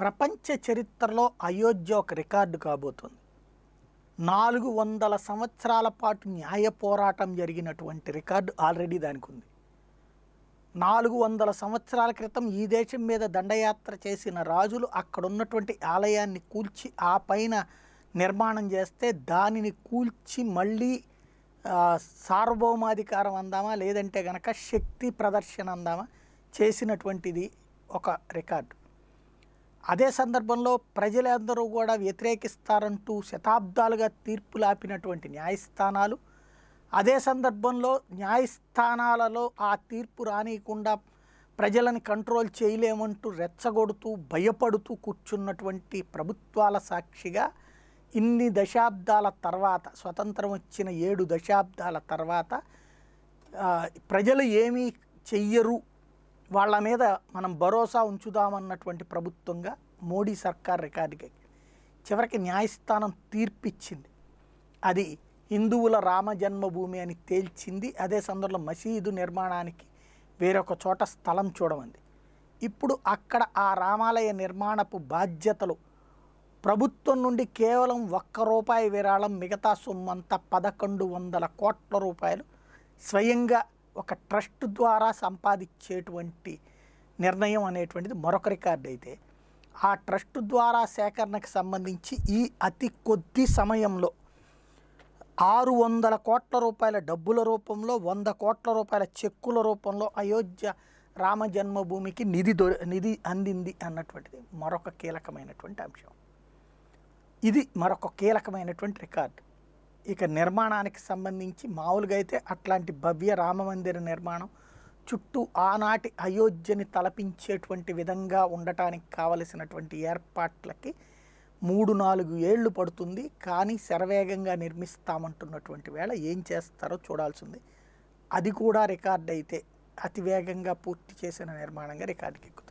ప్రపంచ చరిత్రలో అయోధ్య ఒక రికార్డు కాబోతుంది నాలుగు వందల సంవత్సరాల పాటు న్యాయ పోరాటం జరిగినటువంటి రికార్డు ఆల్రెడీ దానికి ఉంది నాలుగు వందల సంవత్సరాల క్రితం ఈ దేశం మీద దండయాత్ర చేసిన రాజులు అక్కడున్నటువంటి ఆలయాన్ని కూల్చి ఆ పైన నిర్మాణం చేస్తే దానిని కూల్చి మళ్ళీ సార్వభౌమాధికారం అందామా లేదంటే గనక శక్తి ప్రదర్శన అందామా చేసినటువంటిది ఒక రికార్డు అదే సందర్భంలో ప్రజలందరూ కూడా వ్యతిరేకిస్తారంటూ శతాబ్దాలుగా తీర్పులాపినటువంటి న్యాయస్థానాలు అదే సందర్భంలో న్యాయస్థానాలలో ఆ తీర్పు రానియకుండా ప్రజలను కంట్రోల్ చేయలేమంటూ రెచ్చగొడుతూ భయపడుతూ కూర్చున్నటువంటి ప్రభుత్వాల సాక్షిగా ఇన్ని దశాబ్దాల తర్వాత స్వతంత్రం వచ్చిన ఏడు దశాబ్దాల తర్వాత ప్రజలు ఏమీ చెయ్యరు వాళ్ళ మీద మనం భరోసా ఉంచుదామన్నటువంటి ప్రభుత్వంగా మోడీ సర్కార్ రికార్డుకి చివరికి న్యాయస్థానం తీర్పిచ్చింది అది హిందువుల రామజన్మభూమి అని తేల్చింది అదే సందర్భంలో మసీదు నిర్మాణానికి వేరొక చోట స్థలం చూడమంది ఇప్పుడు అక్కడ ఆ రామాలయ నిర్మాణపు బాధ్యతలు ప్రభుత్వం నుండి కేవలం ఒక్క రూపాయి విరాళం మిగతా సొమ్మంతా పదకొండు వందల కోట్ల రూపాయలు స్వయంగా ఒక ట్రస్ట్ ద్వారా సంపాదించేటువంటి నిర్ణయం అనేటువంటిది మరొక రికార్డు అయితే ఆ ట్రస్ట్ ద్వారా సేకరణకు సంబంధించి ఈ అతి కొద్ది సమయంలో ఆరు వందల కోట్ల రూపాయల డబ్బుల రూపంలో వంద కోట్ల రూపాయల చెక్కుల రూపంలో అయోధ్య రామ జన్మభూమికి నిధి దొరి నిధి అందింది అన్నటువంటిది మరొక కీలకమైనటువంటి అంశం ఇది మరొక కీలకమైనటువంటి రికార్డు ఇక నిర్మాణానికి సంబంధించి మామూలుగా అయితే అట్లాంటి భవ్య రామమందిర నిర్మాణం చుట్టూ ఆనాటి అయోధ్యని తలపించేటువంటి విధంగా ఉండటానికి కావలసినటువంటి ఏర్పాట్లకి మూడు నాలుగు ఏళ్ళు పడుతుంది కానీ శరవేగంగా నిర్మిస్తామంటున్నటువంటి వేళ ఏం చేస్తారో చూడాల్సింది అది కూడా రికార్డ్ అయితే అతివేగంగా పూర్తి చేసిన నిర్మాణంగా రికార్డుకి